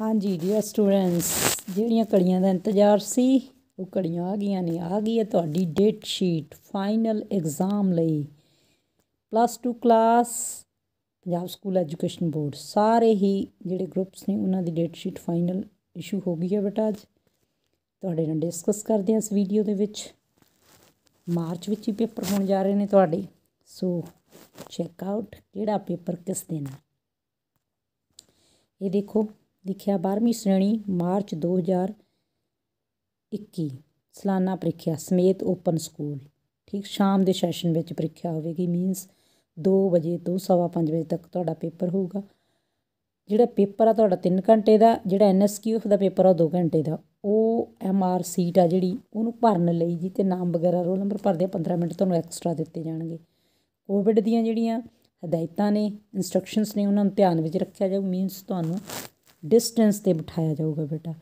ਹਾਂਜੀ dear students ਜਿਹੜੀਆਂ ਕੜੀਆਂ ਦਾ ਇੰਤਜ਼ਾਰ ਸੀ ਉਹ ਕੜੀਆਂ ਆ ਗਈਆਂ ਨੇ ਆ ਗਈ ਹੈ ਤੁਹਾਡੀ ਡੇਟ ਸ਼ੀਟ ਫਾਈਨਲ ਐਗਜ਼ਾਮ ਲਈ plus 2 class Punjab school education board ਸਾਰੇ ਹੀ ਜਿਹੜੇ ਗਰੁੱਪਸ ਨੇ ਉਹਨਾਂ ਦੀ ਡੇਟ ਸ਼ੀਟ ਫਾਈਨਲ ਇਸ਼ੂ ਹੋ ਗਈ ਹੈ ਬਟ ਅੱਜ ਤੁਹਾਡੇ ਨਾਲ ਡਿਸਕਸ ਕਰਦੇ ਹਾਂ ਇਸ ਵੀਡੀਓ ਦੇ ਵਿੱਚ ਮਾਰਚ ਵਿੱਚ ਹੀ ਪੇਪਰ ਹੋਣ ਜਾ ਰਹੇ ਨੇ ਤੁਹਾਡੇ ਸੋ ਚੈੱਕ ਆਊਟ ਕਿਹੜਾ ਪੇਪਰ ਕਿਸ ਦਿਨ ਹੈ ਇਹ ਦੇਖੋ ਲਿਖਿਆ 12ਵੀਂ ਸ਼੍ਰੇਣੀ ਮਾਰਚ 2021 ਸਲਾਨਾ ਪ੍ਰੀਖਿਆ ਸਮੇਤ ਓਪਨ ਸਕੂਲ ਠੀਕ ਸ਼ਾਮ ਦੇ ਸੈਸ਼ਨ ਵਿੱਚ ਪ੍ਰੀਖਿਆ ਹੋਵੇਗੀ ਮੀਨਸ 2 ਵਜੇ ਤੋਂ 5:30 ਵਜੇ ਤੱਕ ਤੁਹਾਡਾ ਪੇਪਰ ਹੋਊਗਾ ਜਿਹੜਾ ਪੇਪਰ ਆ ਤੁਹਾਡਾ 3 ਘੰਟੇ ਦਾ ਜਿਹੜਾ ਐਨਐਸਕਿਊਐਫ ਦਾ ਪੇਪਰ ਆ 2 ਘੰਟੇ ਦਾ ਉਹ ਐਮਆਰ ਸੀਟ ਆ ਜਿਹੜੀ ਉਹਨੂੰ ਭਰਨ ਲਈ ਜੀ ਤੇ ਨਾਮ ਵਗੈਰਾ ਰੋਲ ਨੰਬਰ ਭਰਦੇ 15 ਮਿੰਟ ਤੁਹਾਨੂੰ ਐਕਸਟਰਾ ਦਿੱਤੇ ਜਾਣਗੇ ਕੋਵਿਡ ਦੀਆਂ ਜਿਹੜੀਆਂ ਹਦਾਇਤਾਂ ਨੇ ਇਨਸਟਰਕਸ਼ਨਸ ਨੇ ਉਹਨਾਂ ਨੂੰ ਧਿਆਨ ਵਿੱਚ ਰੱਖਿਆ ਜਾਊ ਮੀਨਸ ਤੁਹਾਨੂੰ ਡਿਸਟੈਂਸ ਤੇ ਬਿਠਾਇਆ ਜਾਊਗਾ ਬੇਟਾ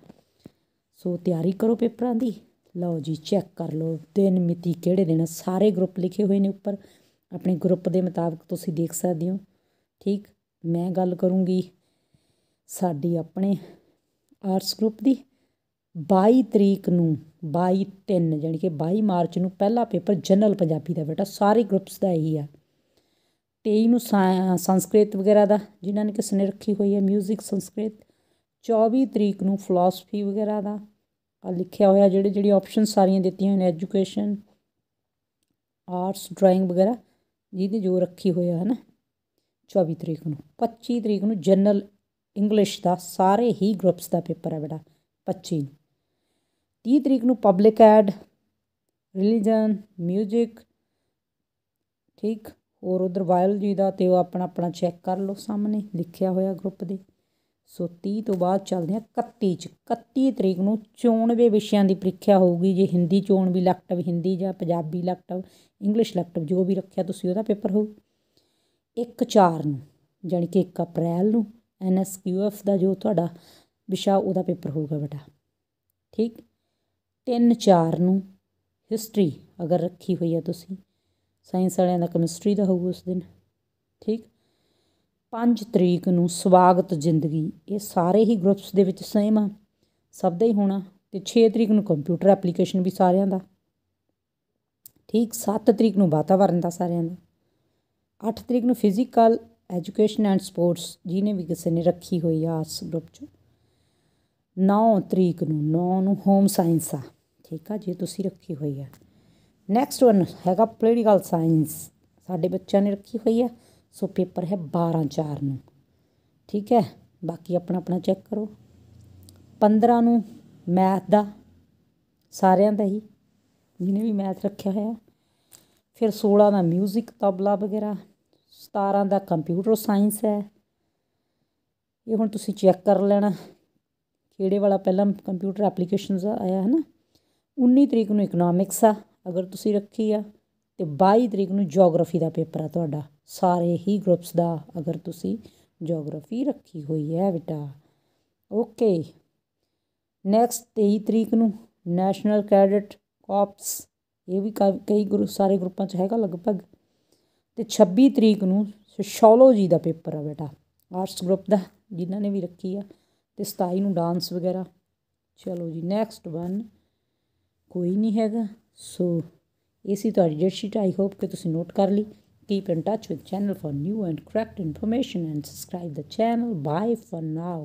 ਸੋ ਤਿਆਰੀ ਕਰੋ ਪੇਪਰਾਂ ਦੀ ਲਓ ਜੀ ਚੈੱਕ ਕਰ ਲਓ ਦਿਨ ਮਿਤੀ ਕਿਹੜੇ ਦਿਨ ਸਾਰੇ ਗਰੁੱਪ ਲਿਖੇ ਹੋਏ ਨੇ ਉੱਪਰ ਆਪਣੇ ਗਰੁੱਪ ਦੇ ਮੁਤਾਬਕ ਤੁਸੀਂ ਦੇਖ ਸਕਦੇ ਹੋ ਠੀਕ ਮੈਂ ਗੱਲ ਕਰੂੰਗੀ ਸਾਡੀ ਆਪਣੇ ਆਰਟਸ ਗਰੁੱਪ ਦੀ 22 ਤਰੀਕ ਨੂੰ 22 3 ਜਾਨੀ ਕਿ 22 ਮਾਰਚ ਨੂੰ ਪਹਿਲਾ ਪੇਪਰ ਜਨਰਲ ਪੰਜਾਬੀ ਦਾ ਬੇਟਾ ਸਾਰੇ ਗਰੁੱਪਸ ਦਾ ਇਹੀ ਆ 23 ਨੂੰ ਸੰਸਕ੍ਰਿਤ ਵਗੈਰਾ ਦਾ ਜਿਨ੍ਹਾਂ ਨੇ ਕਿਸ ਨੇ ਰੱਖੀ ਹੋਈ ਹੈ 뮤직 ਸੰਸਕ੍ਰਿਤ 24 ਤਰੀਕ ਨੂੰ ਫਲਸਫੀ ਵਗੈਰਾ ਦਾ ਲਿਖਿਆ ਹੋਇਆ ਜਿਹੜੇ ਜਿਹੜੀ ਆਪਸ਼ਨ ਸਾਰੀਆਂ ਦਿੱਤੀਆਂ ਹੋਈਆਂ ਨੇ ਐਜੂਕੇਸ਼ਨ ਆਰਟਸ ਡਰਾਇੰਗ ਵਗੈਰਾ ਜਿਹਦੇ ਜੋ ਰੱਖੀ ਹੋਇਆ ਹੈ ਨਾ 24 ਤਰੀਕ ਨੂੰ 25 ਤਰੀਕ ਨੂੰ ਜਨਰਲ ਇੰਗਲਿਸ਼ ਦਾ ਸਾਰੇ ਹੀ ਗਰੁੱਪਸ ਦਾ ਪੇਪਰ ਹੈ ਬੇਟਾ 25 30 ਤਰੀਕ ਨੂੰ ਪਬਲਿਕ ਐਡ ਰਿਲੀਜੀਅਨ 뮤직 ਠੀਕ ਹੋਰ ਉਧਰ ਵਾਇਲ ਜੀ ਦਾ ਤੇ ਉਹ ਆਪਣਾ ਆਪਣਾ ਚੈੱਕ ਕਰ ਲਓ ਸਾਹਮਣੇ ਲਿਖਿਆ ਹੋਇਆ ਗਰੁੱਪ ਦੇ ਸੋ 30 ਤੋਂ ਬਾਅਦ ਚੱਲਦੇ ਆ 31 ਚ 31 ਤਰੀਕ ਨੂੰ 94 ਵਿਸ਼ਿਆਂ ਦੀ ਪ੍ਰੀਖਿਆ ਹੋਊਗੀ ਜੇ ਹਿੰਦੀ ਚੋਣ ਵੀ ਲੈਕਟਿਵ ਹਿੰਦੀ ਜਾਂ ਪੰਜਾਬੀ ਲੈਕਟਿਵ ਇੰਗਲਿਸ਼ ਲੈਕਟਿਵ ਜੋ ਵੀ ਰੱਖਿਆ ਤੁਸੀਂ ਉਹਦਾ ਪੇਪਰ ਹੋਊ 1-4 ਨੂੰ ਜਾਨੀ ਕਿ 1 ਅਪ੍ਰੈਲ ਨੂੰ ਐਨਐਸਕਿਊਐਫ ਦਾ ਜੋ ਤੁਹਾਡਾ ਵਿਸ਼ਾ ਉਹਦਾ ਪੇਪਰ ਹੋਊਗਾ ਬੇਟਾ ਠੀਕ 3-4 ਨੂੰ ਹਿਸਟਰੀ ਅਗਰ ਰੱਖੀ ਹੋਈ ਹੈ ਤੁਸੀਂ ਸਾਇੰਸ ਵਾਲਿਆਂ ਦਾ ਕੈਮਿਸਟਰੀ ਦਾ ਹੋਊ ਉਸ ਦਿਨ ਠੀਕ ਪੰਜ ਤਰੀਕ ਨੂੰ ਸਵਾਗਤ ਜ਼ਿੰਦਗੀ ਇਹ ਸਾਰੇ ਹੀ ਗਰੁੱਪਸ ਦੇ ਵਿੱਚ ਸੇਮ ਆ ਸਭ ਦਾ ਹੀ ਹੋਣਾ ਤੇ 6 ਤਰੀਕ ਨੂੰ ਕੰਪਿਊਟਰ ਐਪਲੀਕੇਸ਼ਨ ਵੀ ਸਾਰਿਆਂ ਦਾ ਠੀਕ 7 ਤਰੀਕ ਨੂੰ ਵਾਤਾਵਰਣ ਦਾ ਸਾਰਿਆਂ ਦਾ 8 ਤਰੀਕ ਨੂੰ ਫਿਜ਼ੀਕਲ ਐਜੂਕੇਸ਼ਨ ਐਂਡ ਸਪੋਰਟਸ ਜਿਹਨੇ ਵੀ ਕਿਸੇ ਨੇ ਰੱਖੀ ਹੋਈ ਆ ਇਸ ਗਰੁੱਪ 'ਚ 9 ਤਰੀਕ ਨੂੰ 9 ਨੂੰ ਹੋਮ ਸਾਇੰਸ ਆ ਠੀਕ ਆ ਜੇ ਤੁਸੀਂ ਰੱਖੀ ਹੋਈ ਆ ਨੈਕਸਟ ਵਨ ਹੈਗਾ ਪੋਲੀਟੀਕਲ ਸਾਇੰਸ ਸਾਡੇ ਬੱਚਿਆਂ ਨੇ ਰੱਖੀ ਹੋਈ ਆ ਸੋ ਪੇਪਰ ਹੈ 12 4 ਨੂੰ ਠੀਕ ਹੈ ਬਾਕੀ ਆਪਣਾ ਆਪਣਾ ਚੈੱਕ ਕਰੋ 15 ਨੂੰ ਮੈਥ ਦਾ ਸਾਰਿਆਂ ਦਾ ਹੀ ਜਿਹਨੇ ਵੀ ਮੈਥ ਰੱਖਿਆ ਹੋਇਆ ਫਿਰ 16 ਦਾ 뮤직 ਤਬਲਾ ਵਗੈਰਾ 17 ਦਾ ਕੰਪਿਊਟਰ ਸਾਇੰਸ ਹੈ ਇਹ ਹੁਣ ਤੁਸੀਂ ਚੈੱਕ ਕਰ ਲੈਣਾ ਕਿਹੜੇ ਵਾਲਾ ਪਹਿਲਾਂ ਕੰਪਿਊਟਰ ਐਪਲੀਕੇਸ਼ਨਸ ਆਇਆ ਹੈ ਨਾ 19 ਤਰੀਕ ਨੂੰ ਇਕਨੋਮਿਕਸ ਆ ਅਗਰ ਤੁਸੀਂ ਰੱਖੀ ਆ ਤੇ 22 ਤਰੀਕ ਨੂੰ ਜੀਓਗ੍ਰਾਫੀ ਦਾ ਪੇਪਰ ਆ ਤੁਹਾਡਾ ਸਾਰੇ ਹੀ ਗਰੁੱਪਸ ਦਾ ਅਗਰ ਤੁਸੀਂ ਜੀਓਗ੍ਰਾਫੀ ਰੱਖੀ ਹੋਈ ਹੈ ਬੇਟਾ ਓਕੇ ਨੈਕਸਟ 23 ਤਰੀਕ ਨੂੰ ਨੈਸ਼ਨਲ ਕੈਡਟ ਕਾਪਸ ਇਹ ਵੀ ਕਈ ਗੁਰੂ ਸਾਰੇ ਗਰੁੱਪਾਂ 'ਚ ਹੈਗਾ ਲਗਭਗ ਤੇ 26 ਤਰੀਕ ਨੂੰ ਸੋਸ਼ੀਓਲੋਜੀ ਦਾ ਪੇਪਰ ਆ ਬੇਟਾ ਆਰਟਸ ਗਰੁੱਪ ਦਾ ਜਿਨ੍ਹਾਂ ਨੇ ਵੀ ਰੱਖੀ ਆ ਤੇ 27 ਨੂੰ ਡਾਂਸ ਵਗੈਰਾ ਚਲੋ ਜੀ ਨੈਕਸਟ ਵਨ ਕੋਈ ਨਹੀਂ ਹੈਗਾ ਸੋ ਇਹ ਸੀ ਤੁਹਾਡੀ ਡੇਟ ਸ਼ੀਟ ਆਈ ਹੋਪ ਕਿ ਤੁਸੀਂ ਨੋਟ ਕਰ ਲਈ keep in touch with channel for new and correct information and subscribe the channel bye for now